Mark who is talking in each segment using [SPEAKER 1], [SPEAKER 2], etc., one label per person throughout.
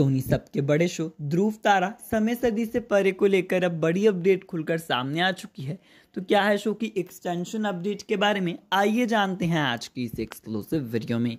[SPEAKER 1] सोनी सबके बड़े शो ध्रुव तारा समय सदी से परे को लेकर अब बड़ी अपडेट खुलकर सामने आ चुकी है तो क्या है शो की एक्सटेंशन अपडेट के बारे में आइए जानते हैं आज की इस एक्सक्लूसिव वीडियो में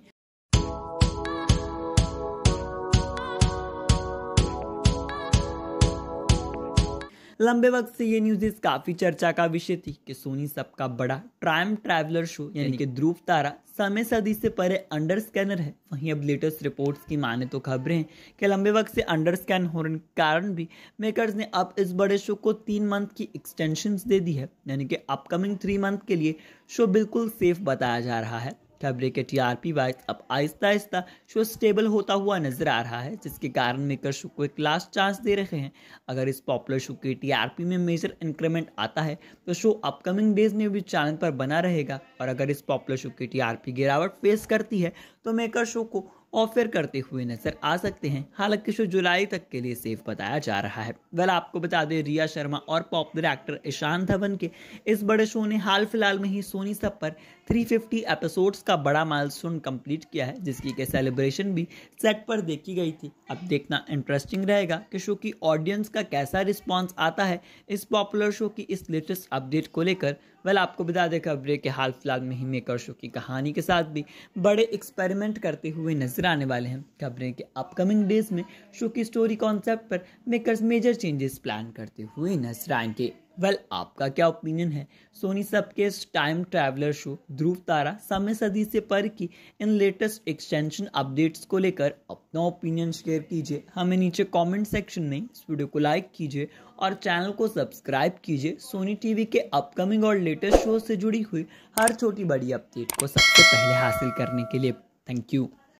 [SPEAKER 1] लंबे वक्त से ये न्यूज़ काफ़ी चर्चा का विषय थी कि सोनी सबका बड़ा ट्राइम ट्रैवलर शो यानी कि ध्रुव तारा समय सदी से परे अंडर स्कैनर है वहीं अब लेटेस्ट रिपोर्ट्स की माने तो खबरें हैं कि लंबे वक्त से अंडर स्कैन होने के कारण भी मेकर्स ने अब इस बड़े शो को तीन मंथ की एक्सटेंशन दे दी है यानी कि अपकमिंग थ्री मंथ के लिए शो बिल्कुल सेफ बताया जा रहा है टेबले के टीआरपी वाइज अब आहिस्ता आहिस्ता शो स्टेबल होता हुआ नजर आ रहा है जिसके कारण मेकर शो को एक लास्ट चांस दे रहे हैं अगर इस पॉपुलर शो के टीआरपी में मेजर इंक्रीमेंट आता है तो शो अपकमिंग डेज में भी चैनल पर बना रहेगा और अगर इस पॉपुलर शो की टीआरपी गिरावट फेस करती है तो मेकर शो को ऑफर करते हुए नजर आ सकते हैं हालांकि शो जुलाई तक के लिए सेफ बताया जा रहा है वेल आपको बता दें रिया शर्मा और पॉपुलर एक्टर ईशान धवन के इस बड़े शो ने हाल फिलहाल में ही सोनी सब पर 350 एपिसोड्स का बड़ा माइलस्टोन कंप्लीट किया है जिसकी के सेलिब्रेशन भी सेट पर देखी गई थी अब देखना इंटरेस्टिंग रहेगा कि शो की ऑडियंस का कैसा रिस्पॉन्स आता है इस पॉपुलर शो की इस लेटेस्ट अपडेट को लेकर वेल आपको बता दें खबरें के हाल फिलहाल में ही मेकर शो की कहानी के साथ भी बड़े एक्सपेरिमेंट करते हुए नजर लेकर आने वाले हैं खबरें के अपकमिंग डेज में शो की स्टोरी कॉन्सेप्ट पर मेकर्स मेजर चेंजेस प्लान करते हुए नजर आएंगे वेल well, आपका क्या ओपिनियन है सोनी सब के time traveller show Dhruv Tara Samay Sadi से पर की इन लेटेस्ट एक्सटेंशन अपडेट्स को लेकर अपना ओपिनियन शेयर कीजिए हमें नीचे कमेंट सेक्शन में इस वीडियो को लाइक कीजिए और चैनल को सब्सक्राइब कीजिए सोनी टीवी के अपकमिंग और लेटेस्ट शो से जुड़ी हुई हर छोटी बड़ी अपडेट को सबसे पहले हासिल करने के लिए थैंक यू